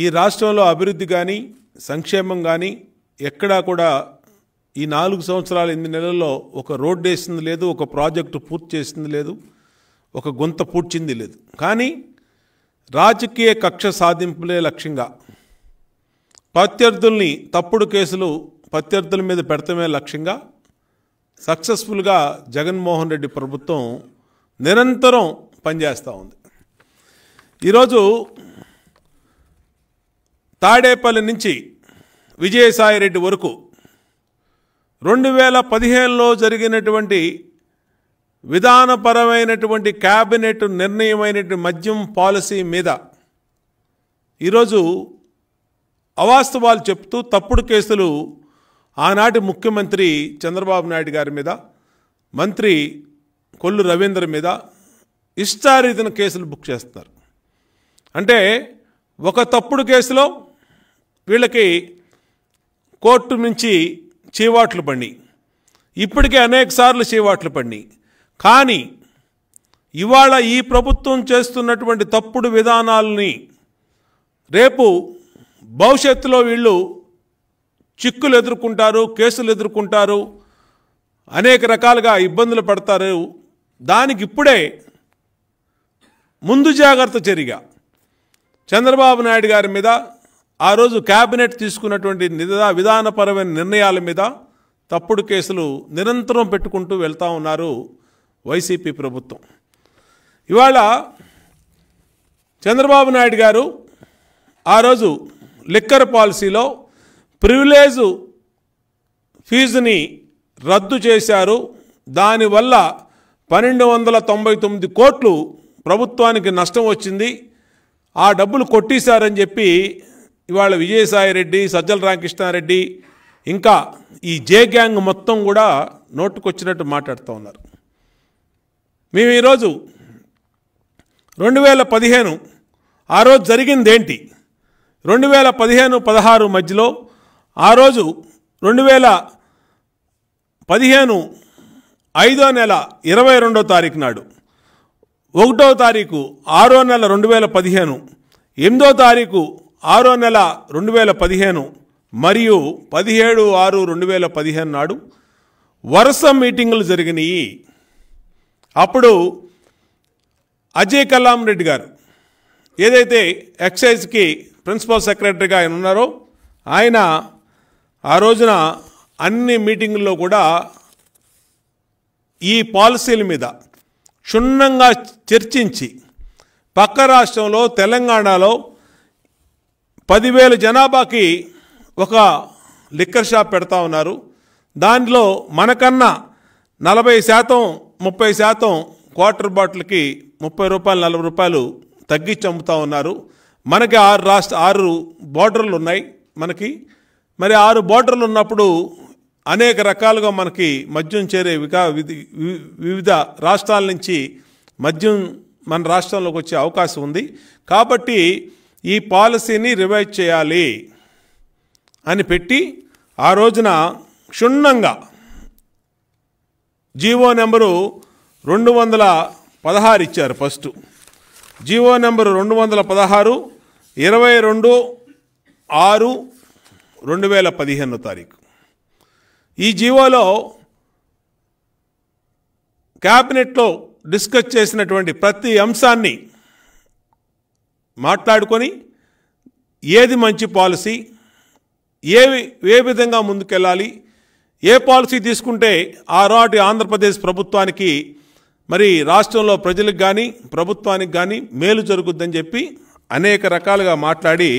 ఈ రాష్ట్రంలో అభివృద్ధి కానీ సంక్షేమం కానీ ఎక్కడా కూడా ఈ నాలుగు సంవత్సరాలు ఎనిమిది నెలల్లో ఒక రోడ్డు వేసింది లేదు ఒక ప్రాజెక్టు పూర్తి చేసింది లేదు ఒక గుంత పూడ్చింది లేదు కానీ రాజకీయ కక్ష సాధింపులే లక్ష్యంగా ప్రత్యర్థుల్ని తప్పుడు కేసులు ప్రత్యర్థుల మీద పెడతమే లక్ష్యంగా సక్సెస్ఫుల్గా జగన్మోహన్ రెడ్డి ప్రభుత్వం నిరంతరం పనిచేస్తూ ఉంది ఈరోజు తాడేపల్లి నుంచి విజయసాయిరెడ్డి వరకు రెండు వేల పదిహేనులో జరిగినటువంటి విధానపరమైనటువంటి క్యాబినెట్ నిర్ణయమైనటువంటి మద్యం పాలసీ మీద ఈరోజు అవాస్తవాలు చెప్తూ తప్పుడు కేసులు ఆనాటి ముఖ్యమంత్రి చంద్రబాబు నాయుడు గారి మీద మంత్రి కొల్లు రవీంద్ర మీద ఇష్టారీతిన కేసులు బుక్ చేస్తున్నారు అంటే ఒక తప్పుడు కేసులో వీళ్ళకి కోర్టు నుంచి చీవాట్లు పడి ఇప్పటికే అనేక సార్లు చీవాట్లు పడి కానీ ఇవాళ ఈ ప్రభుత్వం చేస్తున్నటువంటి తప్పుడు విధానాలని రేపు భవిష్యత్తులో వీళ్ళు చిక్కులు ఎదుర్కొంటారు కేసులు ఎదుర్కొంటారు అనేక రకాలుగా ఇబ్బందులు పడతారు దానికి ఇప్పుడే ముందు జాగ్రత్త చర్యగా చంద్రబాబు నాయుడు గారి మీద ఆ రోజు కేబినెట్ తీసుకున్నటువంటి నిదా విధానపరమైన నిర్ణయాల మీద తప్పుడు కేసులు నిరంతరం పెట్టుకుంటూ వెళ్తూ ఉన్నారు వైసీపీ ప్రభుత్వం ఇవాళ చంద్రబాబు నాయుడు గారు ఆ రోజు లిక్కర్ పాలసీలో ప్రివిలేజ్ ఫీజుని రద్దు చేశారు దానివల్ల పన్నెండు వందల తొంభై తొమ్మిది కోట్లు ప్రభుత్వానికి నష్టం వచ్చింది ఆ డబ్బులు కొట్టేశారని చెప్పి ఇవాళ విజయసాయిరెడ్డి సజ్జల రామకృష్ణారెడ్డి ఇంకా ఈ జే గ్యాంగ్ మొత్తం కూడా నోటుకొచ్చినట్టు మాట్లాడుతూ ఉన్నారు మేము ఈరోజు రెండు వేల పదిహేను ఆ రోజు జరిగిందేంటి రెండు వేల పదిహేను పదహారు మధ్యలో ఆ రోజు రెండు వేల పదిహేను ఐదో నెల ఇరవై రెండో తారీఖు నాడు ఒకటో తారీఖు ఆరో నెల రెండు వేల పదిహేను ఎనిమిదో తారీఖు ఆరో నెల రెండు వేల పదిహేను మరియు పదిహేడు ఆరు రెండు వేల పదిహేను నాడు వరుస మీటింగులు జరిగినాయి అప్పుడు అజయ్ కలాం రెడ్డి గారు ఏదైతే ఎక్సైజ్కి ప్రిన్సిపల్ సెక్రటరీగా ఆయన ఉన్నారో ఆయన ఆ రోజున అన్ని మీటింగుల్లో కూడా ఈ పాలసీల మీద క్షుణ్ణంగా చర్చించి పక్క రాష్ట్రంలో తెలంగాణలో పదివేల జనాభాకి ఒక లిక్కర్ షాప్ పెడతా ఉన్నారు దానిలో మనకన్నా నలభై శాతం ముప్పై శాతం క్వార్టర్ బాటిల్కి ముప్పై రూపాయలు నలభై రూపాయలు తగ్గించి అమ్ముతూ ఉన్నారు మనకి ఆరు రాష్ట్ర ఆరు బార్డర్లు ఉన్నాయి మనకి మరి ఆరు బార్డర్లు ఉన్నప్పుడు అనేక రకాలుగా మనకి మద్యం చేరే వికా వివిధ రాష్ట్రాల నుంచి మద్యం మన రాష్ట్రంలోకి వచ్చే అవకాశం ఉంది కాబట్టి ఈ పాలసీని రివైజ్ చేయాలి అని పెట్టి ఆ రోజున క్షుణ్ణంగా జీవో నెంబరు రెండు వందల పదహారు ఇచ్చారు ఫస్ట్ జీవో నెంబరు రెండు వందల పదహారు ఇరవై రెండు ఆరు రెండు వేల పదిహేను తారీఖు ఈ జీవోలో క్యాబినెట్లో డిస్కస్ చేసినటువంటి ప్రతి అంశాన్ని మాట్లాడుకొని ఏది మంచి పాలసీ ఏ ఏ విధంగా ముందుకెళ్ళాలి ఏ పాలసీ తీసుకుంటే ఆ రాటి ఆంధ్రప్రదేశ్ ప్రభుత్వానికి మరి రాష్ట్రంలో ప్రజలకు కానీ ప్రభుత్వానికి కానీ మేలు జరుగుద్దని చెప్పి అనేక రకాలుగా మాట్లాడి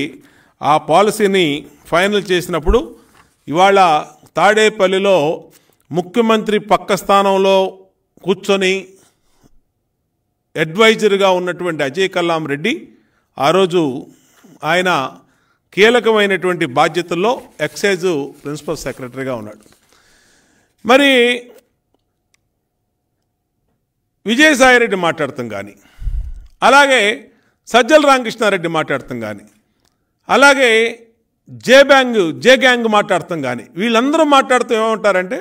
ఆ పాలసీని ఫైనల్ చేసినప్పుడు ఇవాళ తాడేపల్లిలో ముఖ్యమంత్రి పక్క స్థానంలో కూర్చొని అడ్వైజర్గా ఉన్నటువంటి అజయ్ కల్లాం రెడ్డి ఆ రోజు ఆయన కీలకమైనటువంటి బాధ్యతల్లో ఎక్సైజ్ ప్రిన్సిపల్ సెక్రటరీగా ఉన్నాడు మరి విజయసాయిరెడ్డి మాట్లాడతాం కానీ అలాగే సజ్జల రామకృష్ణారెడ్డి మాట్లాడతాం కానీ అలాగే జే బ్యాంగ్ జే గ్యాంగ్ మాట్లాడతాం కానీ వీళ్ళందరూ మాట్లాడుతూ ఏమంటారంటే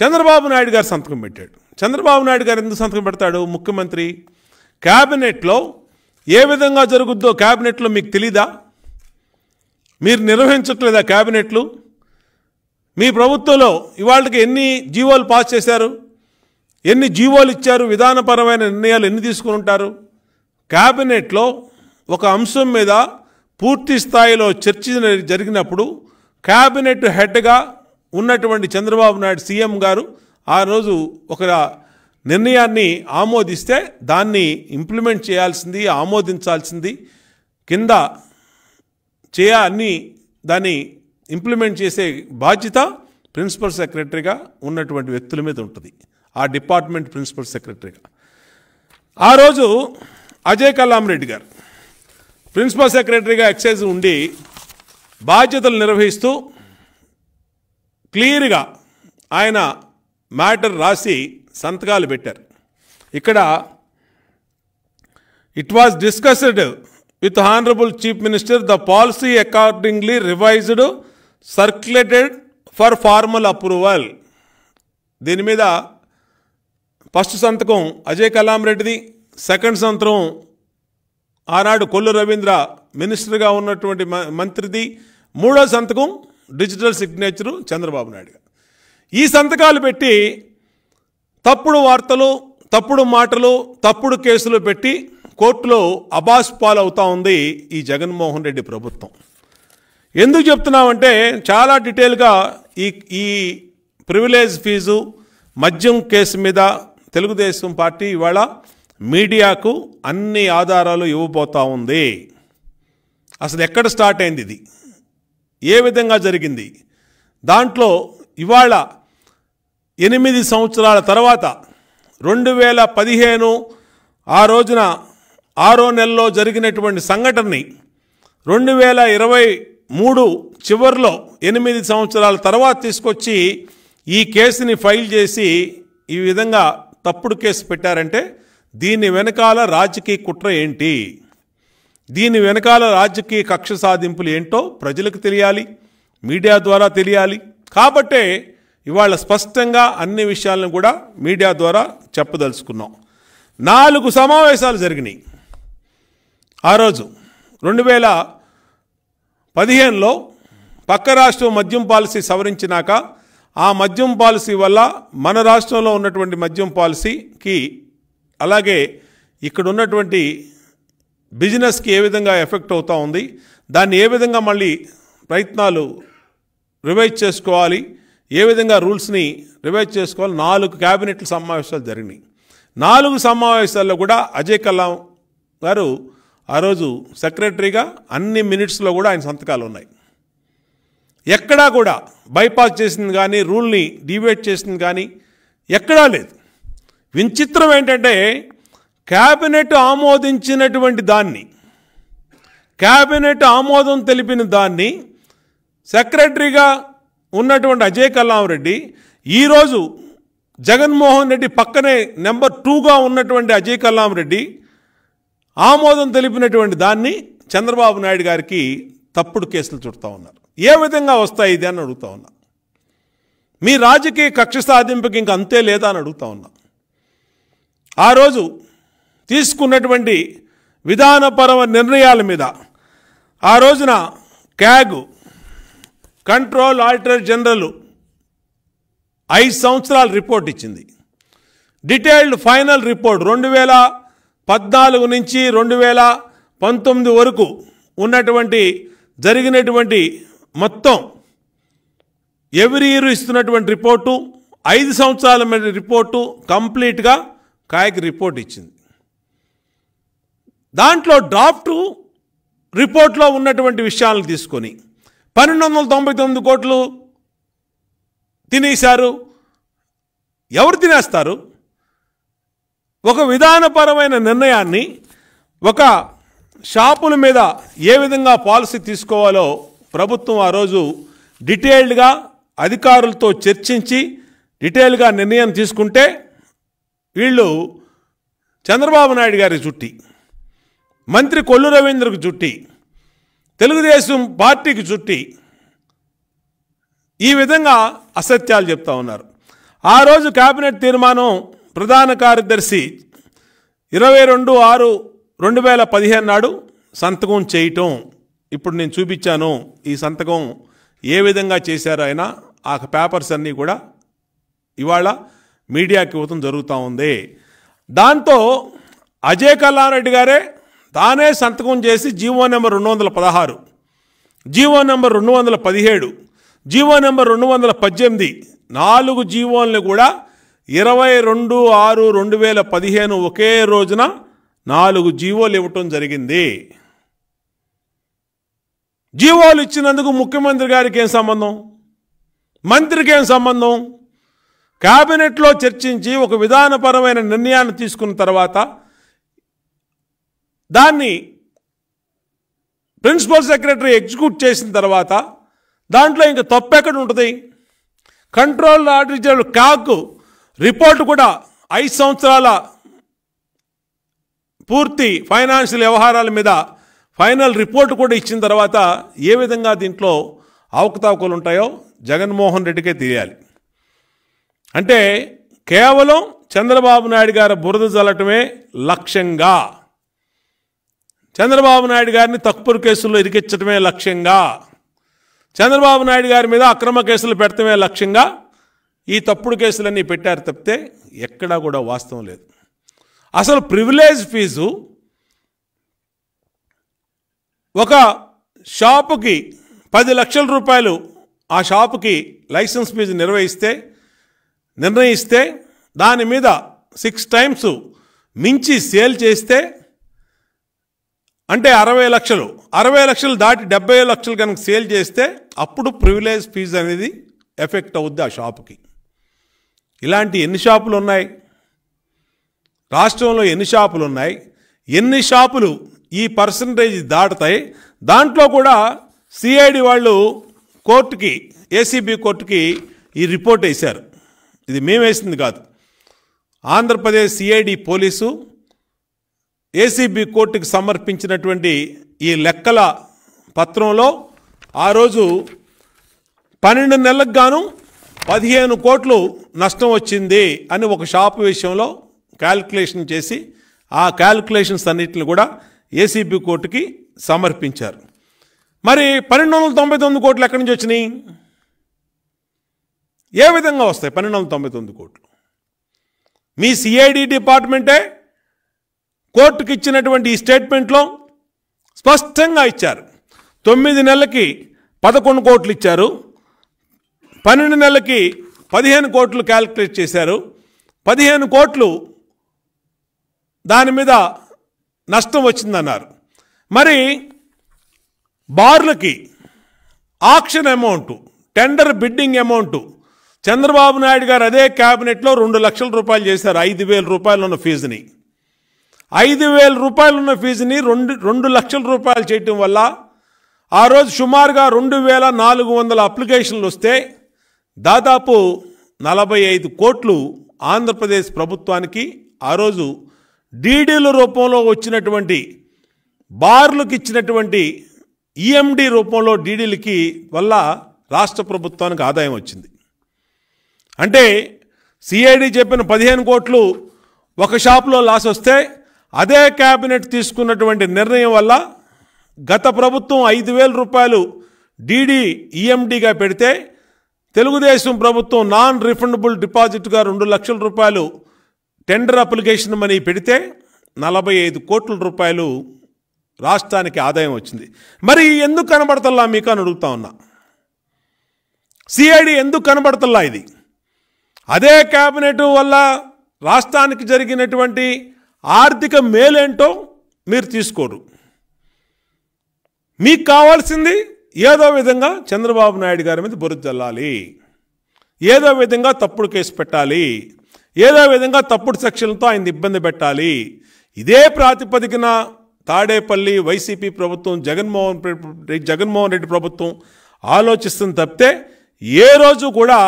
చంద్రబాబు నాయుడు గారు సంతకం పెట్టాడు చంద్రబాబు నాయుడు గారు ఎందుకు సంతకం పెడతాడు ముఖ్యమంత్రి క్యాబినెట్లో ఏ విధంగా జరుగుద్దో క్యాబినెట్లో మీకు తెలీదా మీరు నిర్వహించట్లేదా క్యాబినెట్లు మీ ప్రభుత్వంలో ఇవాళకి ఎన్ని జీవోలు పాస్ చేశారు ఎన్ని జీవోలు ఇచ్చారు విధానపరమైన నిర్ణయాలు ఎన్ని తీసుకుని ఉంటారు క్యాబినెట్లో ఒక అంశం మీద పూర్తి స్థాయిలో చర్చ జరిగినప్పుడు క్యాబినెట్ హెడ్గా ఉన్నటువంటి చంద్రబాబు నాయుడు సీఎం గారు ఆ రోజు ఒక నిర్ణయాన్ని ఆమోదిస్తే దాన్ని ఇంప్లిమెంట్ చేయాల్సింది ఆమోదించాల్సింది కింద చేయ అన్ని దాన్ని ఇంప్లిమెంట్ చేసే బాధ్యత ప్రిన్సిపల్ సెక్రటరీగా ఉన్నటువంటి వ్యక్తుల మీద ఉంటుంది ఆ డిపార్ట్మెంట్ ప్రిన్సిపల్ సెక్రటరీగా ఆ రోజు అజయ్ కలాం రెడ్డి గారు ప్రిన్సిపల్ సెక్రటరీగా ఎక్సైజ్ ఉండి బాధ్యతలు నిర్వహిస్తూ క్లియర్గా ఆయన మ్యాటర్ రాసి సంతకాలు పెట్టారు ఇక్కడ it was discussed with honourable chief minister the policy accordingly revised circulated for formal approval దీని మీద ఫస్ట్ సంతకం అజయ్ కలాం రెడ్డిది సెకండ్ సంతకం ఆనాడు కొల్లు రవీంద్ర మినిస్టర్గా ఉన్నటువంటి మంత్రిది మూడో సంతకం డిజిటల్ సిగ్నేచరు చంద్రబాబు నాయుడు ఈ సంతకాలు పెట్టి తప్పుడు వార్తలు తప్పుడు మాటలు తప్పుడు కేసులు పెట్టి కోర్టులో అబాస్ పాలవుతా ఉంది ఈ జగన్మోహన్ రెడ్డి ప్రభుత్వం ఎందుకు చెప్తున్నామంటే చాలా డీటెయిల్గా ఈ ఈ ప్రివిలేజ్ ఫీజు మద్యం కేసు మీద తెలుగుదేశం పార్టీ ఇవాళ మీడియాకు అన్ని ఆధారాలు ఇవ్వబోతా ఉంది అసలు ఎక్కడ స్టార్ట్ అయింది ఇది ఏ విధంగా జరిగింది దాంట్లో ఇవాళ ఎనిమిది సంవత్సరాల తర్వాత రెండు వేల పదిహేను ఆ రోజున ఆరో నెలలో జరిగినటువంటి సంఘటనని రెండు వేల ఇరవై మూడు చివరిలో ఎనిమిది సంవత్సరాల తర్వాత తీసుకొచ్చి ఈ కేసుని ఫైల్ చేసి ఈ విధంగా తప్పుడు కేసు పెట్టారంటే దీని వెనకాల రాజకీయ కుట్ర ఏంటి దీని వెనకాల రాజకీయ కక్ష సాధింపులు ఏంటో ప్రజలకు తెలియాలి మీడియా ద్వారా తెలియాలి కాబట్టే ఇవాళ స్పష్టంగా అన్ని విషయాలను కూడా మీడియా ద్వారా చెప్పదలుచుకున్నాం నాలుగు సమావేశాలు జరిగినాయి ఆ రోజు రెండు వేల పదిహేనులో పక్క రాష్ట్రం మద్యం పాలసీ సవరించినాక ఆ మద్యం పాలసీ వల్ల మన రాష్ట్రంలో ఉన్నటువంటి మద్యం పాలసీకి అలాగే ఇక్కడ ఉన్నటువంటి బిజినెస్కి ఏ విధంగా ఎఫెక్ట్ అవుతూ ఉంది దాన్ని ఏ విధంగా మళ్ళీ ప్రయత్నాలు రివైజ్ చేసుకోవాలి ఏ విధంగా రూల్స్ని రివైజ్ చేసుకోవాలి నాలుగు క్యాబినెట్ల సమావేశాలు జరిగినాయి నాలుగు సమావేశాల్లో కూడా అజయ్ కలాం గారు ఆ రోజు సెక్రటరీగా అన్ని మినిట్స్లో కూడా ఆయన సంతకాలు ఉన్నాయి ఎక్కడా కూడా బైపాస్ చేసింది కానీ రూల్ని డివేట్ చేసింది కానీ ఎక్కడా లేదు విచిత్రం ఏంటంటే క్యాబినెట్ ఆమోదించినటువంటి దాన్ని క్యాబినెట్ ఆమోదం తెలిపిన దాన్ని సెక్రటరీగా ఉన్నటువంటి అజయ్ రెడ్డి ఈరోజు జగన్మోహన్ రెడ్డి పక్కనే నెంబర్ టూగా ఉన్నటువంటి అజయ్ రెడ్డి ఆమోదం తెలిపినటువంటి దాన్ని చంద్రబాబు నాయుడు గారికి తప్పుడు కేసులు చుడతా ఉన్నారు ఏ విధంగా వస్తాయి ఇది అని అడుగుతా ఉన్నా మీ రాజకీయ కక్ష సాధింపుకి ఇంక అంతే లేదా అని అడుగుతా ఉన్నా ఆ రోజు తీసుకున్నటువంటి విధానపరమ నిర్ణయాల మీద ఆ రోజున క్యాగు కంట్రోల్ ఆడిటర్ జనరల్ ఐదు సంవత్సరాల రిపోర్ట్ ఇచ్చింది డీటెయిల్డ్ ఫైనల్ రిపోర్ట్ రెండు వేల పద్నాలుగు నుంచి రెండు వేల పంతొమ్మిది వరకు ఉన్నటువంటి జరిగినటువంటి మొత్తం ఎవ్రీ ఇయర్ ఇస్తున్నటువంటి రిపోర్టు ఐదు సంవత్సరాల మీద రిపోర్టు కంప్లీట్గా కాయకి రిపోర్ట్ ఇచ్చింది దాంట్లో డ్రాఫ్ట్ రిపోర్ట్లో ఉన్నటువంటి విషయాలను తీసుకొని పన్నెండు వందల తొంభై తొమ్మిది కోట్లు తినేశారు ఎవరు తినేస్తారు ఒక విధానపరమైన నిర్ణయాన్ని ఒక షాపుల మీద ఏ విధంగా పాలసీ తీసుకోవాలో ప్రభుత్వం ఆ రోజు డీటెయిల్డ్గా అధికారులతో చర్చించి డీటెయిల్గా నిర్ణయం తీసుకుంటే వీళ్ళు చంద్రబాబు నాయుడు గారి చుట్టి మంత్రి కొల్లు రవీంద్రకు చుట్టి తెలుగుదేశం పార్టీకి చుట్టి ఈ విధంగా అసత్యాలు చెప్తా ఉన్నారు ఆ రోజు కేబినెట్ తీర్మానం ప్రధాన కార్యదర్శి ఇరవై రెండు ఆరు రెండు వేల పదిహేను నాడు సంతకం చేయటం ఇప్పుడు నేను చూపించాను ఈ సంతకం ఏ విధంగా చేశారో అయినా ఆ పేపర్స్ అన్నీ కూడా ఇవాళ మీడియాకి ఇవ్వటం జరుగుతూ ఉంది దాంతో అజయ్ కల్లారెడ్డి గారే తానే సంతకం చేసి జీవో నెంబర్ రెండు వందల పదహారు జీవో నెంబర్ రెండు వందల పదిహేడు జీవో నెంబర్ రెండు వందల పద్దెనిమిది నాలుగు జీవోల్ని కూడా ఇరవై రెండు ఆరు రెండు వేల పదిహేను ఒకే రోజున నాలుగు జీవోలు ఇవ్వటం జరిగింది జీవోలు ఇచ్చినందుకు ముఖ్యమంత్రి గారికి ఏం సంబంధం మంత్రికి ఏం సంబంధం క్యాబినెట్లో చర్చించి ఒక విధానపరమైన నిర్ణయాన్ని తీసుకున్న తర్వాత దాన్ని ప్రిన్సిపల్ సెక్రటరీ ఎగ్జిక్యూట్ చేసిన తర్వాత దాంట్లో ఇంకా తప్పెక్కడ ఉంటుంది కంట్రోల్ ఆడిటర్ కాకు రిపోర్ట్ కూడా ఐదు సంవత్సరాల పూర్తి ఫైనాన్షియల్ వ్యవహారాల మీద ఫైనల్ రిపోర్ట్ కూడా ఇచ్చిన తర్వాత ఏ విధంగా దీంట్లో అవకతవకలు ఉంటాయో జగన్మోహన్ రెడ్డికే తెలియాలి అంటే కేవలం చంద్రబాబు నాయుడు గారి బురద జల్లటమే లక్ష్యంగా చంద్రబాబు నాయుడు గారిని తక్కువ కేసుల్లో ఇరికించడమే లక్ష్యంగా చంద్రబాబు నాయుడు గారి మీద అక్రమ కేసులు పెట్టడమే లక్ష్యంగా ఈ తప్పుడు కేసులన్నీ పెట్టారు తప్పితే ఎక్కడా కూడా వాస్తవం లేదు అసలు ప్రివిలేజ్ ఫీజు ఒక షాపుకి పది లక్షల రూపాయలు ఆ షాపుకి లైసెన్స్ ఫీజు నిర్వహిస్తే నిర్ణయిస్తే దాని మీద సిక్స్ టైమ్స్ మించి సేల్ చేస్తే అంటే అరవై లక్షలు అరవై లక్షలు దాటి డెబ్బై లక్షలు కనుక సేల్ చేస్తే అప్పుడు ప్రివిలేజ్ ఫీజు అనేది ఎఫెక్ట్ అవుద్ది ఆ షాపుకి ఇలాంటి ఎన్ని షాపులు ఉన్నాయి రాష్ట్రంలో ఎన్ని షాపులు ఉన్నాయి ఎన్ని షాపులు ఈ పర్సంటేజ్ దాటుతాయి దాంట్లో కూడా సిఐడి వాళ్ళు కోర్టుకి ఏసీబీ కోర్టుకి ఈ రిపోర్ట్ వేశారు ఇది మేమేసింది కాదు ఆంధ్రప్రదేశ్ సిఐడి పోలీసు ఏసీబీ కోర్టుకు సమర్పించినటువంటి ఈ లెక్కల పత్రంలో ఆ రోజు పన్నెండు నెలలకు గాను పదిహేను కోట్లు నష్టం వచ్చింది అని ఒక షాపు విషయంలో క్యాల్కులేషన్ చేసి ఆ క్యాల్కులేషన్స్ అన్నింటిని కూడా ఏసీబీ కోర్టుకి సమర్పించారు మరి పన్నెండు వందల తొంభై తొమ్మిది కోట్లు ఎక్కడి నుంచి వచ్చినాయి ఏ విధంగా వస్తాయి పన్నెండు వందల తొంభై తొమ్మిది కోట్లు మీ సిఐడి డిపార్ట్మెంటే కోర్టుకి ఇచ్చినటువంటి ఈ స్టేట్మెంట్లో స్పష్టంగా ఇచ్చారు తొమ్మిది నెలలకి పదకొండు కోట్లు ఇచ్చారు పన్నెండు నెలలకి పదిహేను కోట్లు క్యాల్కులేట్ చేశారు పదిహేను కోట్లు దాని మీద నష్టం వచ్చిందన్నారు మరి బార్లకి auction amount tender bidding amount Chandrababu Naidu garu అదే క్యాబినెట్లో రెండు లక్షల రూపాయలు చేశారు ఐదు రూపాయలు ఉన్న ఫీజుని ఐదు వేల రూపాయలున్న ఫీజుని రెండు రెండు లక్షల రూపాయలు చేయటం వల్ల ఆ రోజు సుమారుగా రెండు వేల నాలుగు వందల అప్లికేషన్లు వస్తే దాదాపు నలభై ఐదు కోట్లు ఆంధ్రప్రదేశ్ ప్రభుత్వానికి ఆ రోజు డీడీల రూపంలో వచ్చినటువంటి బార్లకు ఇచ్చినటువంటి ఈఎండి రూపంలో డీడీలకి వల్ల రాష్ట్ర ప్రభుత్వానికి ఆదాయం వచ్చింది అంటే సిఐడి చెప్పిన పదిహేను కోట్లు ఒక షాప్లో లాస్ వస్తే అదే క్యాబినెట్ తీసుకున్నటువంటి నిర్ణయం వల్ల గత ప్రభుత్వం ఐదు వేల రూపాయలు డీడీ ఈఎండిగా పెడితే తెలుగుదేశం ప్రభుత్వం నాన్ రిఫండబుల్ డిపాజిట్గా రెండు లక్షల రూపాయలు టెండర్ అప్లికేషన్ మనీ పెడితే నలభై ఐదు కోట్ల రూపాయలు రాష్ట్రానికి ఆదాయం వచ్చింది మరి ఎందుకు కనబడతల్లా మీకు అని అడుగుతా ఉన్నా సిఐడి ఎందుకు కనబడతల్లా ఇది అదే క్యాబినెట్ వల్ల రాష్ట్రానికి జరిగినటువంటి ఆర్థిక మేలేంటో మీరు తీసుకోరు మీకు కావాల్సింది ఏదో విధంగా చంద్రబాబు నాయుడు గారి మీద బురద చల్లాలి ఏదో విధంగా తప్పుడు కేసు పెట్టాలి ఏదో విధంగా తప్పుడు సెక్షన్లతో ఆయన ఇబ్బంది పెట్టాలి ఇదే ప్రాతిపదికన తాడేపల్లి వైసీపీ ప్రభుత్వం జగన్మోహన్ జగన్మోహన్ రెడ్డి ప్రభుత్వం ఆలోచిస్తుంది తప్పితే ఏ రోజు కూడా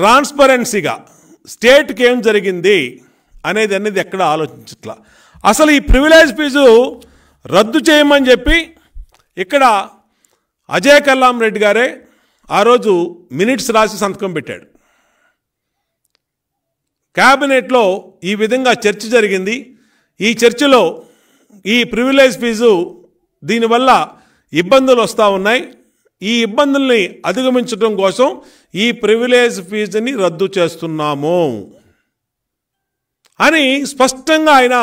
ట్రాన్స్పరెన్సీగా స్టేట్కి ఏం జరిగింది అనేది అనేది ఎక్కడ ఆలోచించట్లా అసలు ఈ ప్రివిలేజ్ ఫీజు రద్దు చేయమని చెప్పి ఇక్కడ అజయ్ కల్లాం రెడ్డి గారే ఆ రోజు మినిట్స్ రాసి సంతకం పెట్టాడు క్యాబినెట్లో ఈ విధంగా చర్చ జరిగింది ఈ చర్చలో ఈ ప్రివిలేజ్ ఫీజు దీనివల్ల ఇబ్బందులు వస్తూ ఉన్నాయి ఈ ఇబ్బందుల్ని అధిగమించడం కోసం ఈ ప్రివిలేజ్ ఫీజుని రద్దు చేస్తున్నాము అని స్పష్టంగా ఆయన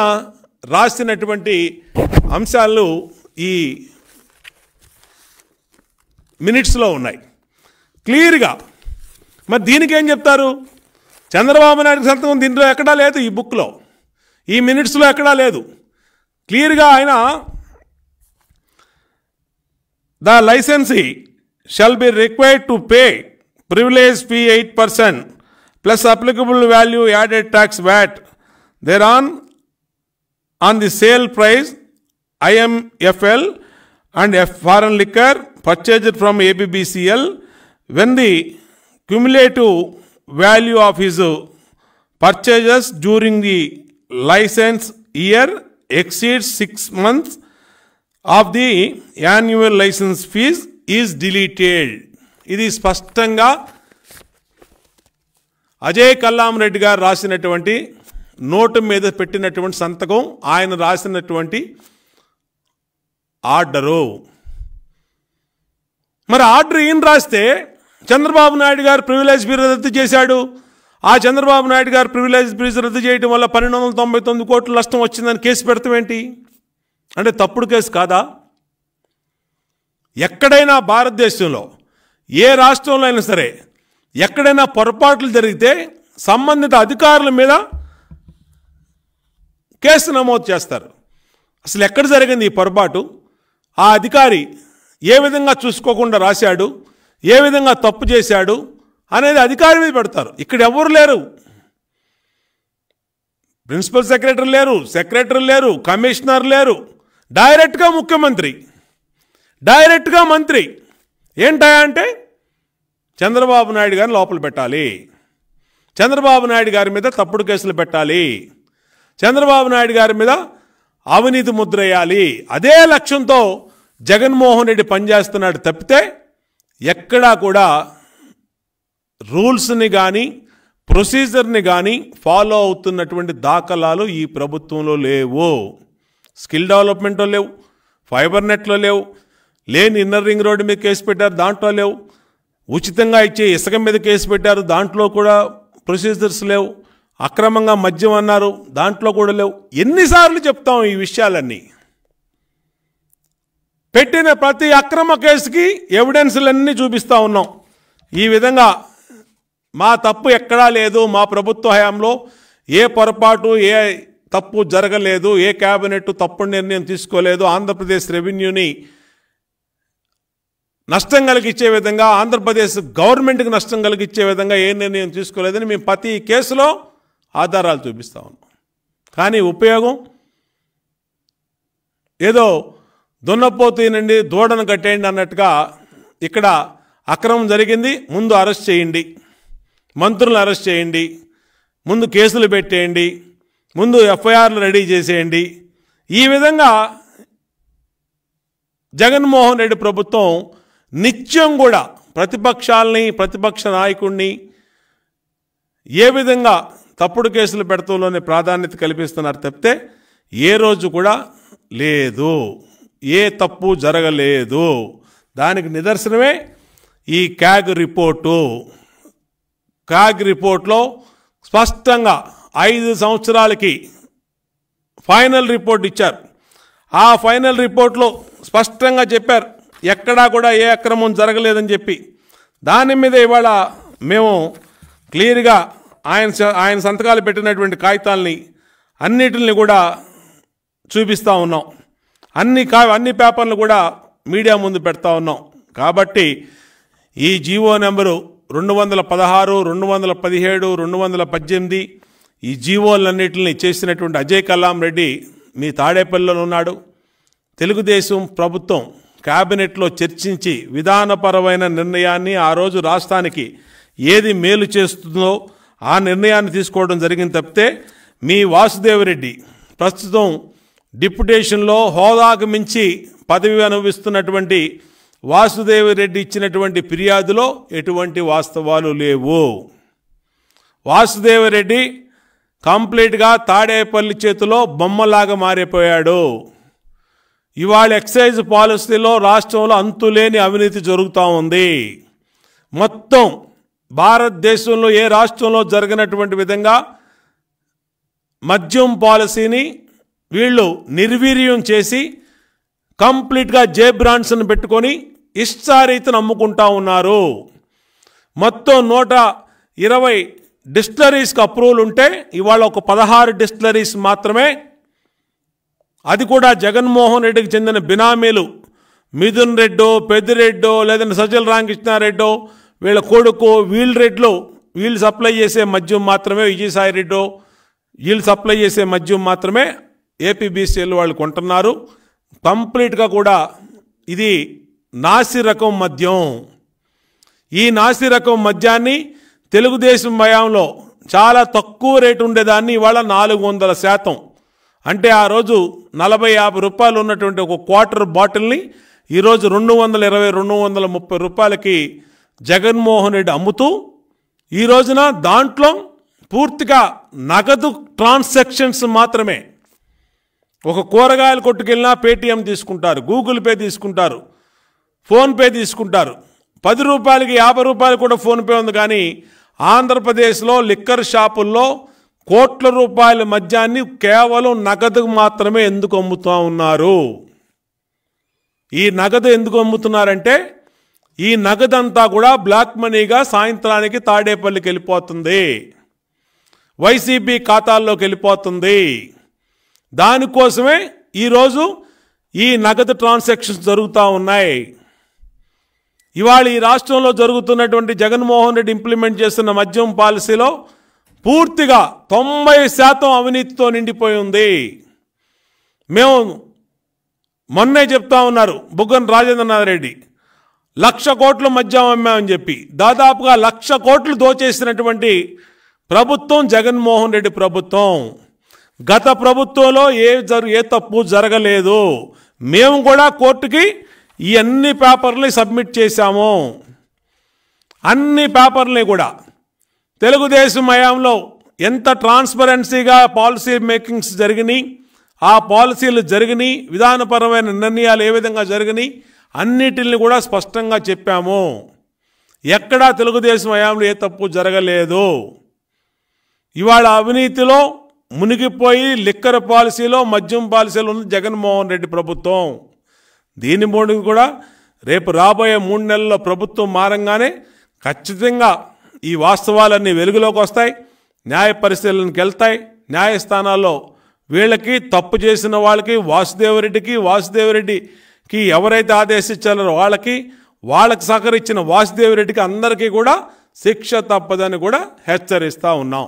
రాసినటువంటి అంశాలు ఈ మినిట్స్లో ఉన్నాయి క్లియర్గా మరి దీనికి ఏం చెప్తారు చంద్రబాబు నాయుడు సంతకం దీంట్లో ఎక్కడా లేదు ఈ బుక్లో ఈ మినిట్స్లో ఎక్కడా లేదు క్లియర్గా ఆయన the licensee shall be required to pay privilege fee eight percent plus applicable value added tax VAT there on on the sale price IMFL and F foreign liquor purchased from ABBCL when the cumulative value of his purchases during the licence year exceed six months of the annual licence fees is deleted ఇది స్పష్టంగా అజయ్ కల్లాం రెడ్డి గారు రాసినటువంటి note మీద పెట్టినటువంటి సంతకం ఆయన రాసినటువంటి order మరి ఆర్డర్ ఈయన రాస్తే చంద్రబాబు నాయుడు గారు ప్రివిలేజ్ బిల్ రద్దు చేశాడు ఆ చంద్రబాబు నాయుడు గారు ప్రివిలేజ్ బ్రిడ్జ్ రద్దు చేయడం వల్ల పన్నెండు తొంభై తొమ్మిది కోట్ల నష్టం వచ్చిందని కేసు పెడతాం ఏంటి అంటే తప్పుడు కేసు కాదా ఎక్కడైనా భారతదేశంలో ఏ రాష్ట్రంలో అయినా సరే ఎక్కడైనా పొరపాట్లు జరిగితే సంబంధిత అధికారుల మీద కేసు నమోదు చేస్తారు అసలు ఎక్కడ జరిగింది ఈ పొరపాటు ఆ అధికారి ఏ విధంగా చూసుకోకుండా రాశాడు ఏ విధంగా తప్పు చేశాడు అనేది అధికారి మీద పెడతారు ఇక్కడ ఎవరు లేరు ప్రిన్సిపల్ సెక్రటరీ లేరు సెక్రటరీ లేరు కమిషనర్ లేరు డైరెక్ట్గా ముఖ్యమంత్రి డైరెక్ట్గా మంత్రి ఏంటయా అంటే చంద్రబాబు నాయుడు గారిని లోపల పెట్టాలి చంద్రబాబు నాయుడు గారి మీద తప్పుడు కేసులు పెట్టాలి చంద్రబాబు నాయుడు గారి మీద అవినీతి ముద్రేయాలి అదే లక్ష్యంతో జగన్మోహన్ రెడ్డి పనిచేస్తున్నాడు తప్పితే ఎక్కడా కూడా రూల్స్ని కానీ ప్రొసీజర్ని కానీ ఫాలో అవుతున్నటువంటి దాఖలాలు ఈ ప్రభుత్వంలో లేవు స్కిల్ డెవలప్మెంట్లో లేవు ఫైబర్ నెట్లో లేవు లేని ఇన్నర్ రింగ్ రోడ్డు మీద కేసు పెట్టారు దాంట్లో లేవు ఉచితంగా ఇచ్చే ఇసుక మీద కేసు పెట్టారు దాంట్లో కూడా ప్రొసీజర్స్ లేవు అక్రమంగా మద్యం అన్నారు దాంట్లో కూడా లేవు ఎన్నిసార్లు చెప్తాం ఈ విషయాలన్నీ పెట్టిన ప్రతి అక్రమ కేసుకి ఎవిడెన్స్లన్నీ చూపిస్తూ ఉన్నాం ఈ విధంగా మా తప్పు ఎక్కడా లేదు మా ప్రభుత్వ హయాంలో ఏ పొరపాటు ఏ తప్పు జరగలేదు ఏ క్యాబినెట్ తప్పుడు నిర్ణయం తీసుకోలేదు ఆంధ్రప్రదేశ్ రెవెన్యూని నష్టం కలిగించే విధంగా ఆంధ్రప్రదేశ్ గవర్నమెంట్కి నష్టం కలిగించే విధంగా ఏ నిర్ణయం తీసుకోలేదని మేము ప్రతి కేసులో ఆధారాలు చూపిస్తా ఉన్నాం కానీ ఉపయోగం ఏదో దున్నపోతీనండి దూడను కట్టేయండి అన్నట్టుగా ఇక్కడ అక్రమం జరిగింది ముందు అరెస్ట్ చేయండి మంత్రులను అరెస్ట్ చేయండి ముందు కేసులు పెట్టేయండి ముందు ఎఫ్ఐఆర్లు రెడీ చేసేయండి ఈ విధంగా జగన్మోహన్ రెడ్డి ప్రభుత్వం నిత్యం కూడా ప్రతిపక్షాలని ప్రతిపక్ష నాయకుడిని ఏ విధంగా తప్పుడు కేసులు పెడతంలోనే ప్రాధాన్యత కల్పిస్తున్నారు తప్పితే ఏ రోజు కూడా లేదు ఏ తప్పు జరగలేదు దానికి నిదర్శనమే ఈ క్యాగ్ రిపోర్టు క్యాగ్ రిపోర్ట్లో స్పష్టంగా ఐదు సంవత్సరాలకి ఫైనల్ రిపోర్ట్ ఇచ్చారు ఆ ఫైనల్ రిపోర్ట్లో స్పష్టంగా చెప్పారు ఎక్కడా కూడా ఏ అక్రమం జరగలేదని చెప్పి దాని మీద ఇవాళ మేము క్లియర్గా ఆయన ఆయన సంతకాలు పెట్టినటువంటి కాగితాలని అన్నిటిని కూడా చూపిస్తూ ఉన్నాం అన్ని కా అన్ని పేపర్లు కూడా మీడియా ముందు పెడతా ఉన్నాం కాబట్టి ఈ జీవో నెంబరు రెండు వందల పదహారు రెండు వందల పదిహేడు రెండు వందల పద్దెనిమిది ఈ జీవోలన్నింటిని చేసినటువంటి అజయ్ కలాం రెడ్డి మీ తాడేపల్లిలో ఉన్నాడు తెలుగుదేశం ప్రభుత్వం క్యాబినెట్లో చర్చించి విధానపరమైన నిర్ణయాన్ని ఆ రోజు రాష్ట్రానికి ఏది మేలు చేస్తుందో ఆ నిర్ణయాన్ని తీసుకోవడం జరిగింది తప్పితే మీ వాసుదేవరెడ్డి ప్రస్తుతం డిప్యుటేషన్లో హోదాకు మించి పదవి అనుభవిస్తున్నటువంటి వాసుదేవరెడ్డి ఇచ్చినటువంటి ఫిర్యాదులో ఎటువంటి వాస్తవాలు లేవు వాసుదేవరెడ్డి కంప్లీట్గా తాడేపల్లి చేతిలో బొమ్మలాగా మారిపోయాడు ఇవాళ ఎక్సైజ్ పాలసీలో రాష్ట్రంలో అంతులేని అవినీతి జరుగుతూ ఉంది మొత్తం భారతదేశంలో ఏ రాష్ట్రంలో జరిగినటువంటి విధంగా మద్యం పాలసీని వీళ్ళు నిర్వీర్యం చేసి కంప్లీట్గా జే బ్రాండ్స్ని పెట్టుకొని ఇష్టారీతిని అమ్ముకుంటా ఉన్నారు మొత్తం నూట ఇరవై డిస్టిలరీస్కి అప్రూవల్ ఉంటే ఇవాళ ఒక పదహారు డిస్టిలరీస్ మాత్రమే అది కూడా జగన్మోహన్ రెడ్డికి చెందిన బినామీలు మిథున్ రెడ్డో పెద్దిరెడ్డో లేదంటే సజ్జల రామకృష్ణారెడ్డో వీళ్ళ కొడుకు వీల్ రేట్లో వీళ్ళు సప్లై చేసే మద్యం మాత్రమే విజయసాయి రెడ్డి వీళ్ళు సప్లై చేసే మద్యం మాత్రమే ఏపీబీసీఎల్ వాళ్ళు కొంటున్నారు కంప్లీట్గా కూడా ఇది నాసి రకం మద్యం ఈ నాసి రకం మద్యాన్ని తెలుగుదేశం భయంలో చాలా తక్కువ రేటు ఉండేదాన్ని ఇవాళ నాలుగు వందల శాతం అంటే ఆ రోజు నలభై యాభై రూపాయలు ఉన్నటువంటి ఒక క్వార్టర్ బాటిల్ని ఈరోజు రెండు వందల ఇరవై రెండు వందల ముప్పై రూపాయలకి జగన్మోహన్ రెడ్డి అమ్ముతూ ఈ రోజున దాంట్లో పూర్తిగా నగదు ట్రాన్సాక్షన్స్ మాత్రమే ఒక కూరగాయలు కొట్టుకెళ్ళినా పేటీఎం తీసుకుంటారు గూగుల్ పే తీసుకుంటారు ఫోన్పే తీసుకుంటారు పది రూపాయలకి యాభై రూపాయలు కూడా ఫోన్పే ఉంది కానీ ఆంధ్రప్రదేశ్లో లిక్కర్ షాపుల్లో కోట్ల రూపాయల మద్యాన్ని కేవలం నగదు మాత్రమే ఎందుకు అమ్ముతూ ఉన్నారు ఈ నగదు ఎందుకు అమ్ముతున్నారంటే ఈ నగదంతా కూడా బ్లాక్ మనీగా సాయంత్రానికి తాడేపల్లికి వెళ్ళిపోతుంది వైసీపీ ఖాతాల్లోకి వెళ్ళిపోతుంది దానికోసమే ఈరోజు ఈ నగదు ట్రాన్సాక్షన్స్ జరుగుతూ ఉన్నాయి ఇవాళ ఈ రాష్ట్రంలో జరుగుతున్నటువంటి జగన్మోహన్ రెడ్డి ఇంప్లిమెంట్ చేస్తున్న మద్యం పాలసీలో పూర్తిగా తొంభై శాతం అవినీతితో నిండిపోయి ఉంది మేము మొన్నే చెప్తా ఉన్నారు బుగ్గన్ రాజేంద్రనాథ్ రెడ్డి లక్ష కోట్లు మద్యం అమ్మామని చెప్పి దాదాపుగా లక్ష కోట్లు దోచేసినటువంటి ప్రభుత్వం జగన్మోహన్ రెడ్డి ప్రభుత్వం గత ప్రభుత్వంలో ఏ జరు ఏ తప్పు జరగలేదు మేము కూడా కోర్టుకి ఈ అన్ని పేపర్లని సబ్మిట్ చేశాము అన్ని పేపర్లని కూడా తెలుగుదేశం హయాంలో ఎంత ట్రాన్స్పరెన్సీగా పాలసీ మేకింగ్స్ జరిగినాయి ఆ పాలసీలు జరిగినాయి విధానపరమైన నిర్ణయాలు ఏ విధంగా జరిగినాయి అన్నిటిని కూడా స్పష్టంగా చెప్పాము ఎక్కడా తెలుగుదేశం హయాంలో ఏ తప్పు జరగలేదు ఇవాళ అవినీతిలో మునిగిపోయి లిక్కర్ పాలసీలో మద్యం పాలసీలో ఉంది జగన్మోహన్ రెడ్డి ప్రభుత్వం దీని మూడు కూడా రేపు రాబోయే మూడు నెలల్లో ప్రభుత్వం మారంగానే ఖచ్చితంగా ఈ వాస్తవాలన్నీ వెలుగులోకి వస్తాయి న్యాయ పరిశీలనకి వెళ్తాయి న్యాయస్థానాల్లో వీళ్ళకి తప్పు చేసిన వాళ్ళకి వాసుదేవరెడ్డికి వాసుదేవరెడ్డి కి ఎవరైతే ఆదేశించారో వాళ్ళకి వాళ్ళకి సహకరించిన వాసుదేవి రెడ్డికి అందరికీ కూడా శిక్ష తప్పదని కూడా హెచ్చరిస్తూ ఉన్నాం